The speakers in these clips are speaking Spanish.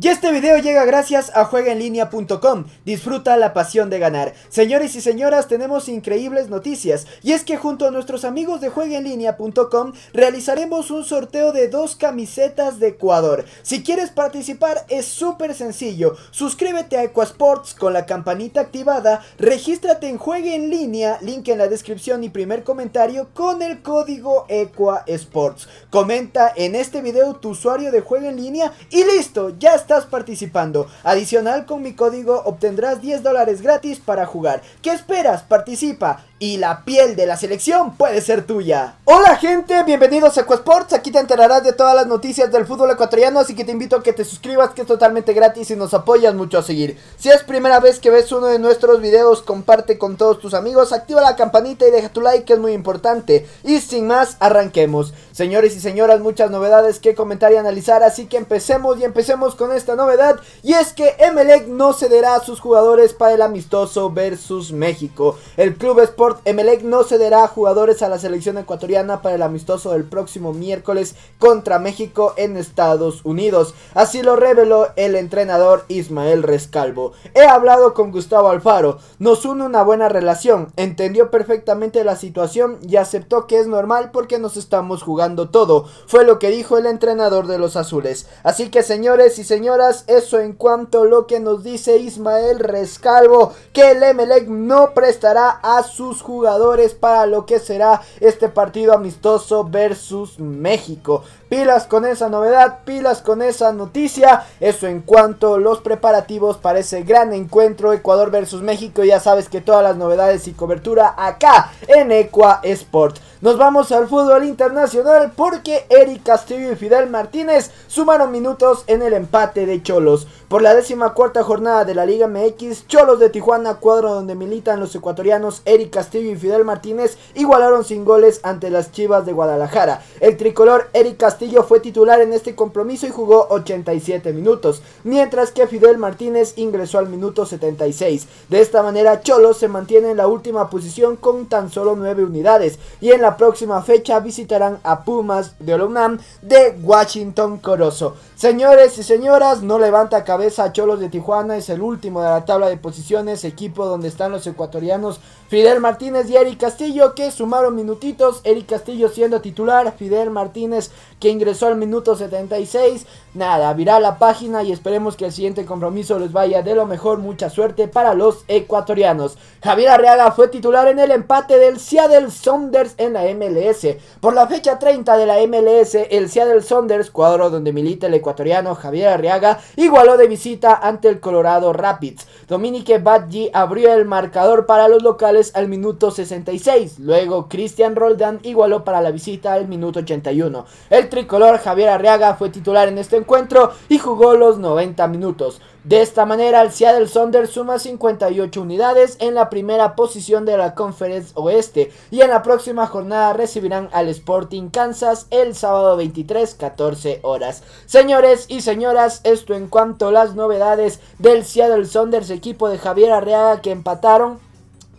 Y este video llega gracias a juegaenlinea.com. Disfruta la pasión de ganar. Señores y señoras, tenemos increíbles noticias. Y es que junto a nuestros amigos de juegaenlinea.com realizaremos un sorteo de dos camisetas de Ecuador. Si quieres participar es súper sencillo. Suscríbete a Equasports con la campanita activada. Regístrate en Juegue en línea, link en la descripción y primer comentario con el código Sports. Comenta en este video tu usuario de Juegue en línea y listo, ya está estás participando. Adicional con mi código obtendrás 10 dólares gratis para jugar. ¿Qué esperas? Participa y la piel de la selección puede ser tuya. Hola gente, bienvenidos a Ecosports, aquí te enterarás de todas las noticias del fútbol ecuatoriano, así que te invito a que te suscribas que es totalmente gratis y nos apoyas mucho a seguir. Si es primera vez que ves uno de nuestros videos, comparte con todos tus amigos, activa la campanita y deja tu like que es muy importante. Y sin más, arranquemos. Señores y señoras, muchas novedades que comentar y analizar, así que empecemos y empecemos con esta novedad y es que Emelec no cederá a sus jugadores para el amistoso versus México. El club por Emelec no cederá jugadores a la selección ecuatoriana para el amistoso del próximo miércoles contra México en Estados Unidos. Así lo reveló el entrenador Ismael Rescalvo. He hablado con Gustavo Alfaro, nos une una buena relación, entendió perfectamente la situación y aceptó que es normal porque nos estamos jugando todo, fue lo que dijo el entrenador de los azules. Así que señores y señoras, eso en cuanto lo que nos dice Ismael Rescalvo, que el Emelec no prestará a sus jugadores para lo que será este partido amistoso versus México. Pilas con esa novedad, pilas con esa noticia. Eso en cuanto a los preparativos para ese gran encuentro Ecuador versus México. Ya sabes que todas las novedades y cobertura acá en Equa Sport. Nos vamos al fútbol internacional porque Eric Castillo y Fidel Martínez sumaron minutos en el empate de Cholos. Por la décima cuarta jornada de la Liga MX, Cholos de Tijuana, cuadro donde militan los ecuatorianos Eric Castillo Castillo y Fidel Martínez igualaron sin goles ante las Chivas de Guadalajara. El tricolor Eric Castillo fue titular en este compromiso y jugó 87 minutos, mientras que Fidel Martínez ingresó al minuto 76. De esta manera, Cholos se mantiene en la última posición con tan solo 9 unidades y en la próxima fecha visitarán a Pumas de Olumnam de Washington Corozo. Señores y señoras, no levanta cabeza Cholos de Tijuana, es el último de la tabla de posiciones, equipo donde están los ecuatorianos Fidel Martínez y Eric Castillo que sumaron minutitos, Eric Castillo siendo titular, Fidel Martínez que ingresó al minuto 76, nada, virá la página y esperemos que el siguiente compromiso les vaya de lo mejor, mucha suerte para los ecuatorianos. Javier Arriaga fue titular en el empate del Seattle Saunders en la MLS. Por la fecha 30 de la MLS, el Seattle Saunders, cuadro donde milita el ecuatoriano Javier Arriaga, igualó de visita ante el Colorado Rapids. Dominique Badji abrió el marcador para los locales al minuto 66. Luego Cristian Roldán igualó para la visita al minuto 81. El tricolor Javier Arriaga fue titular en este encuentro y jugó los 90 minutos. De esta manera, el Seattle Sounders suma 58 unidades en la primera posición de la Conference Oeste y en la próxima jornada recibirán al Sporting Kansas el sábado 23, 14 horas. Señores y señoras, esto en cuanto a las novedades del Seattle se equipo de Javier Arriaga que empataron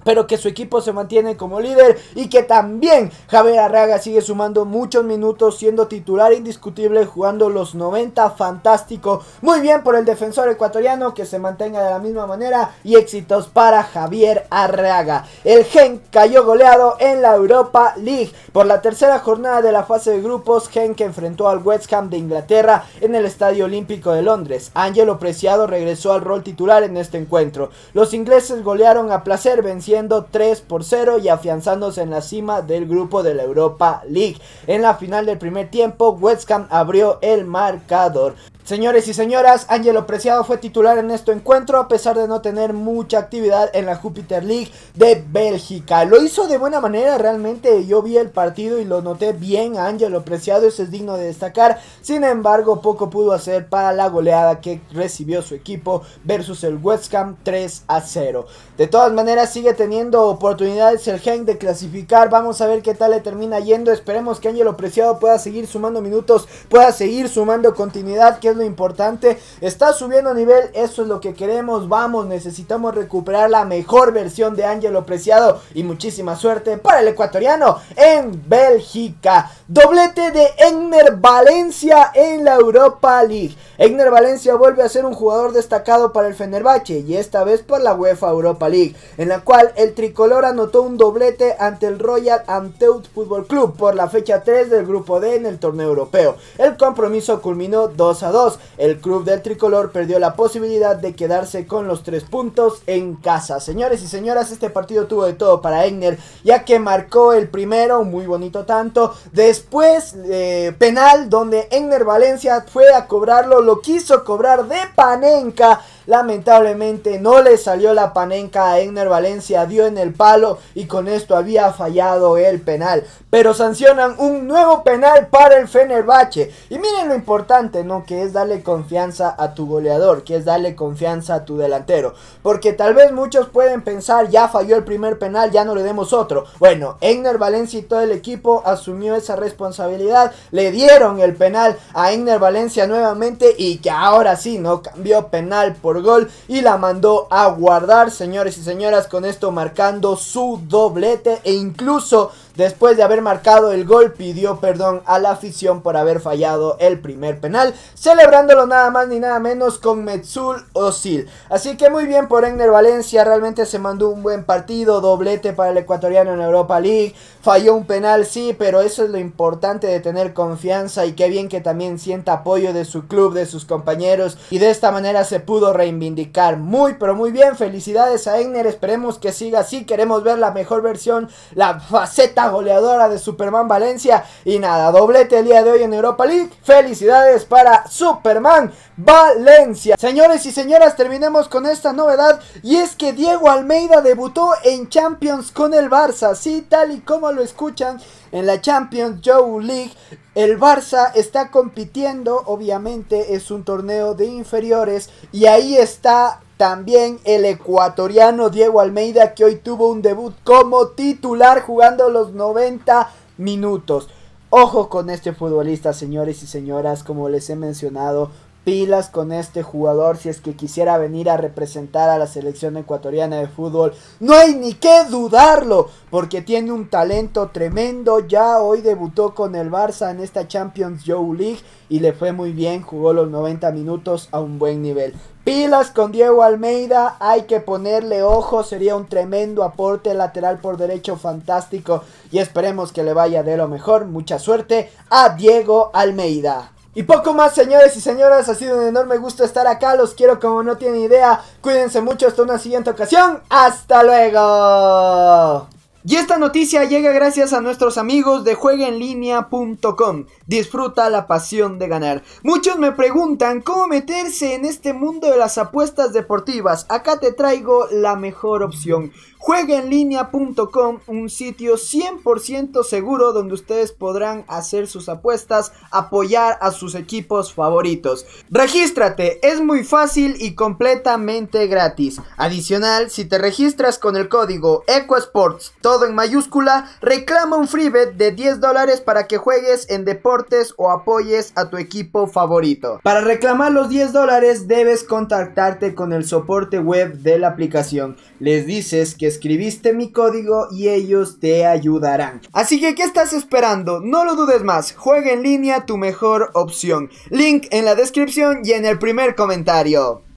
pero que su equipo se mantiene como líder y que también Javier Arraga sigue sumando muchos minutos siendo titular indiscutible jugando los 90 fantástico muy bien por el defensor ecuatoriano que se mantenga de la misma manera y éxitos para Javier Arraga el Gen cayó goleado en la Europa League por la tercera jornada de la fase de grupos Gen que enfrentó al West Ham de Inglaterra en el Estadio Olímpico de Londres Angelo Preciado regresó al rol titular en este encuentro los ingleses golearon a placer venciendo siendo 3 por 0 y afianzándose en la cima del grupo de la Europa League. En la final del primer tiempo, West abrió el marcador. Señores y señoras, Ángelo Preciado fue titular en este encuentro a pesar de no tener mucha actividad en la Júpiter League de Bélgica. Lo hizo de buena manera realmente, yo vi el partido y lo noté bien a Ángelo Preciado, eso es digno de destacar. Sin embargo, poco pudo hacer para la goleada que recibió su equipo versus el West Ham 3 a 0. De todas maneras, sigue teniendo oportunidades el Gen de clasificar. Vamos a ver qué tal le termina yendo. Esperemos que Ángelo Preciado pueda seguir sumando minutos, pueda seguir sumando continuidad, que es importante. Está subiendo a nivel, eso es lo que queremos. Vamos, necesitamos recuperar la mejor versión de Ángelo Preciado. Y muchísima suerte para el ecuatoriano en Bélgica. Doblete de Egner Valencia en la Europa League. Egner Valencia vuelve a ser un jugador destacado para el Fenerbahce y esta vez por la UEFA Europa League, en la cual el tricolor anotó un doblete ante el Royal Anteut Football Club por la fecha 3 del grupo D en el torneo europeo. El compromiso culminó 2 a 2 el club del tricolor perdió la posibilidad de quedarse con los tres puntos en casa. Señores y señoras, este partido tuvo de todo para Egner, ya que marcó el primero, muy bonito tanto. Después, eh, penal, donde Egner Valencia fue a cobrarlo, lo quiso cobrar de Panenka Lamentablemente no le salió la panenca a Egner Valencia, dio en el palo y con esto había fallado el penal. Pero sancionan un nuevo penal para el Fenerbahce. Y miren lo importante, ¿no? Que es darle confianza a tu goleador, que es darle confianza a tu delantero. Porque tal vez muchos pueden pensar, ya falló el primer penal, ya no le demos otro. Bueno, Egner Valencia y todo el equipo asumió esa responsabilidad, le dieron el penal a Egner Valencia nuevamente y que ahora sí, ¿no? Cambió penal por gol y la mandó a guardar, señores y señoras, con esto marcando su doblete e incluso Después de haber marcado el gol, pidió perdón a la afición por haber fallado el primer penal, celebrándolo nada más ni nada menos con Metzul Osil. Así que muy bien por Egner Valencia, realmente se mandó un buen partido, doblete para el ecuatoriano en Europa League, falló un penal, sí, pero eso es lo importante de tener confianza y qué bien que también sienta apoyo de su club, de sus compañeros y de esta manera se pudo reivindicar muy, pero muy bien. Felicidades a Egner, esperemos que siga así, queremos ver la mejor versión, la faceta goleadora de Superman Valencia. Y nada, doblete el día de hoy en Europa League. Felicidades para Superman Valencia. Señores y señoras, terminemos con esta novedad. Y es que Diego Almeida debutó en Champions con el Barça. Sí, tal y como lo escuchan en la Champions Joe League. El Barça está compitiendo, obviamente es un torneo de inferiores y ahí está también el ecuatoriano Diego Almeida que hoy tuvo un debut como titular jugando los 90 minutos. Ojo con este futbolista, señores y señoras, como les he mencionado, pilas con este jugador si es que quisiera venir a representar a la selección ecuatoriana de fútbol. No hay ni que dudarlo, porque tiene un talento tremendo. Ya hoy debutó con el Barça en esta Champions Joe League y le fue muy bien, jugó los 90 minutos a un buen nivel. Pilas con Diego Almeida, hay que ponerle ojo, sería un tremendo aporte lateral por derecho fantástico y esperemos que le vaya de lo mejor, mucha suerte a Diego Almeida. Y poco más señores y señoras, ha sido un enorme gusto estar acá, los quiero como no tienen idea, cuídense mucho hasta una siguiente ocasión, hasta luego. Y esta noticia llega gracias a nuestros amigos de jueguenlinea.com. Disfruta la pasión de ganar. Muchos me preguntan cómo meterse en este mundo de las apuestas deportivas. Acá te traigo la mejor opción. Jueguenlinea.com, un sitio 100% seguro donde ustedes podrán hacer sus apuestas, apoyar a sus equipos favoritos. Regístrate, es muy fácil y completamente gratis. Adicional, si te registras con el código EcoSports, todo en mayúscula, reclama un free bet de 10 dólares para que juegues en deportes o apoyes a tu equipo favorito. Para reclamar los 10 dólares debes contactarte con el soporte web de la aplicación. Les dices que escribiste mi código y ellos te ayudarán. Así que, ¿qué estás esperando? No lo dudes más, juega en línea tu mejor opción. Link en la descripción y en el primer comentario.